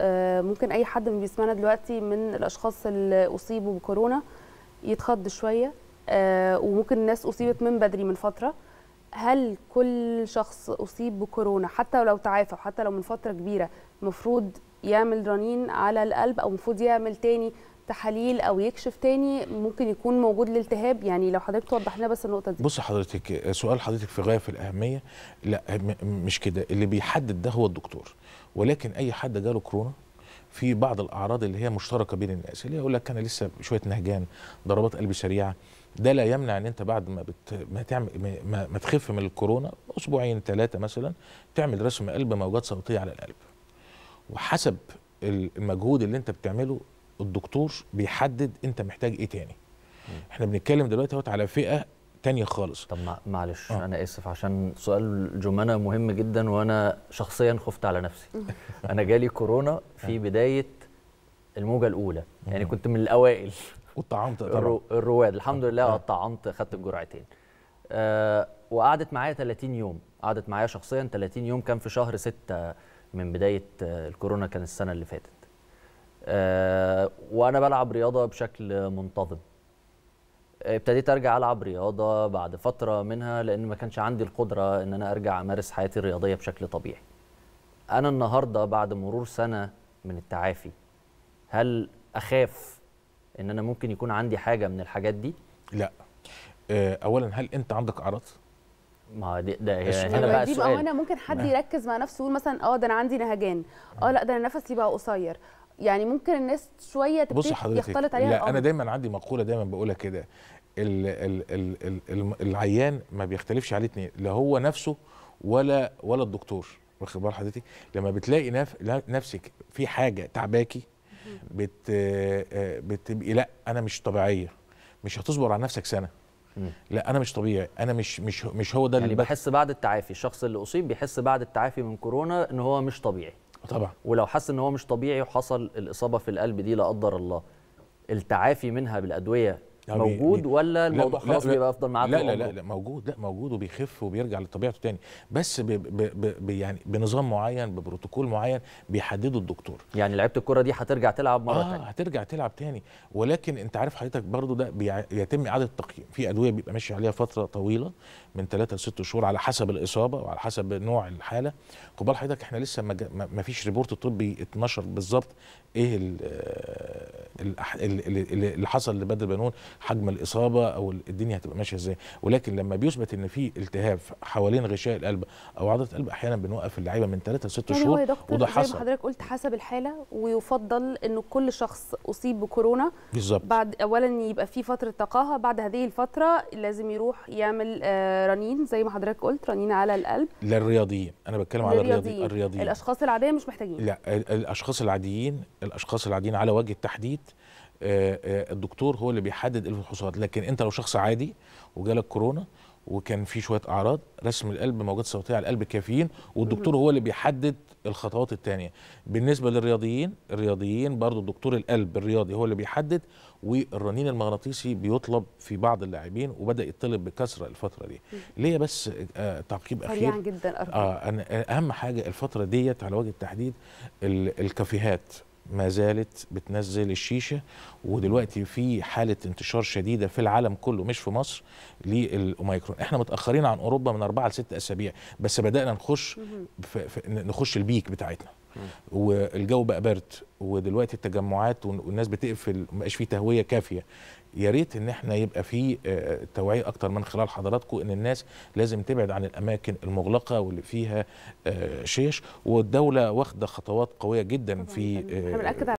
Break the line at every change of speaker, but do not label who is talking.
آه، ممكن اي حد من بيسمعنا دلوقتي من الاشخاص اللي اصيبوا بكورونا يتخض شويه آه، وممكن الناس اصيبت من بدري من فتره هل كل شخص اصيب بكورونا حتى لو تعافى وحتى لو من فتره كبيره مفروض يعمل رنين على القلب او المفروض يعمل تاني تحاليل او يكشف تاني ممكن يكون موجود الالتهاب يعني لو حضرتك توضح لنا بس النقطه دي
بص حضرتك سؤال حضرتك في غايه في الاهميه لا مش كده اللي بيحدد ده هو الدكتور ولكن اي حد جاله كورونا في بعض الاعراض اللي هي مشتركه بين الناس اللي يقول لك انا لسه شويه نهجان ضربات قلبي سريعه ده لا يمنع ان انت بعد ما بت... ما تعمل ما, ما تخف من الكورونا اسبوعين ثلاثه مثلا تعمل رسم قلب موجات صوتيه على القلب وحسب المجهود اللي انت بتعمله الدكتور بيحدد انت محتاج ايه تاني
احنا بنتكلم دلوقتي اهوت على فئه تانية خالص طب معلش آه. انا اسف عشان سؤال جمانه مهم جدا وانا شخصيا خفت على نفسي انا جالي كورونا في آه. بدايه الموجه الاولى يعني كنت من الاوائل وطعمت الرو... الرواد الحمد لله أه. طعمت خدت الجرعتين آه وقعدت معايا 30 يوم قعدت معايا شخصيا 30 يوم كان في شهر 6 من بدايه آه، الكورونا كان السنه اللي فاتت آه، وانا بلعب رياضه بشكل منتظم ابتديت ارجع العب رياضه بعد فتره منها لان ما كانش عندي القدره ان انا ارجع امارس حياتي الرياضيه بشكل طبيعي انا النهارده بعد مرور سنه من التعافي هل اخاف ان انا ممكن يكون عندي حاجه من الحاجات دي لا آه، اولا هل انت عندك اعراض ما دي ده يعني هنا بقى السؤال طيب، دي بقى
ممكن حد يركز مع نفسه يقول مثلا اه ده انا عندي نهجان اه لا ده انا نفسي بقى قصير يعني ممكن الناس شويه تبتدي يختلط عليها لا الأمر. انا آه.
دايما عندي مقوله دايما بقولها كده ال ال ال ال العيان ما بيختلفش عليه اتنين لا هو نفسه ولا ولا الدكتور واخد بال حضرتك لما بتلاقي نف نفسك في حاجه تعباكي بت آه، بتبقي لا انا مش طبيعيه مش هتصبر على نفسك سنه لا انا مش طبيعي انا مش مش مش هو ده يعني اللي بحس
بعد التعافي الشخص اللي اصيب بيحس بعد التعافي من كورونا ان هو مش طبيعي طبعا ولو حس ان هو مش طبيعي وحصل الاصابه في القلب دي لا قدر الله التعافي منها بالادويه يعني موجود ولا الموضوع خلاص بيبقى افضل معاه لا لا, لا لا
موجود لا موجود وبيخف وبيرجع لطبيعته تاني بس بي بي بي يعني بنظام معين ببروتوكول معين بيحدده الدكتور يعني لعبت الكره دي هترجع تلعب مره ثانيه آه تاني هترجع تلعب تاني ولكن انت عارف حضرتك برضو ده بيتم اعاده التقييم في ادويه بيبقى ماشي عليها فتره طويله من ثلاثة لست شهور على حسب الاصابه وعلى حسب نوع الحاله قبال حضرتك احنا لسه ما فيش ريبورت طبي اتنشر بالظبط ايه آه، اللي حصل لبدر بنون حجم الاصابه او الدنيا هتبقى ماشيه ازاي ولكن لما بيثبت ان في التهاب حوالين غشاء القلب او عضله القلب احيانا بنوقف اللعيبه من ثلاثة لست 6 يعني شهور يعني وده حصل زي ما حضرتك
قلت حسب الحاله ويفضل ان كل شخص اصيب بكورونا بالظبط بعد اولا يبقى في فتره تقاهه بعد هذه الفتره لازم يروح يعمل آه رنين زي ما حضرتك قلت رنين على القلب
للرياضيين انا بتكلم على الرياضيين الرياضيين
الاشخاص العاديه مش محتاجين لا
الاشخاص العاديين الاشخاص العاديين على وجه التحديد الدكتور هو اللي بيحدد الفحوصات لكن انت لو شخص عادي وجالك كورونا وكان في شويه اعراض رسم القلب موجات صوتيه على القلب كافيين والدكتور هو اللي بيحدد الخطوات الثانيه بالنسبه للرياضيين الرياضيين برضو دكتور القلب الرياضي هو اللي بيحدد والرنين المغناطيسي بيطلب في بعض اللاعبين وبدا يطلب بكثره الفتره دي ليا بس آه تعقيب اخير جدا آه آه اهم حاجه الفتره ديت على وجه التحديد الكافيهات ما زالت بتنزل الشيشه ودلوقتي في حاله انتشار شديده في العالم كله مش في مصر للاوميكرون احنا متاخرين عن اوروبا من اربعه لست اسابيع بس بدانا نخش نخش البيك بتاعتنا والجو بقى برد ودلوقتي التجمعات والناس بتقفل مبقاش فيه تهويه كافيه يا ريت ان احنا يبقى في توعيه اكتر من خلال حضراتكم ان الناس لازم تبعد عن الاماكن المغلقه واللي فيها شيش والدوله واخده خطوات قويه جدا في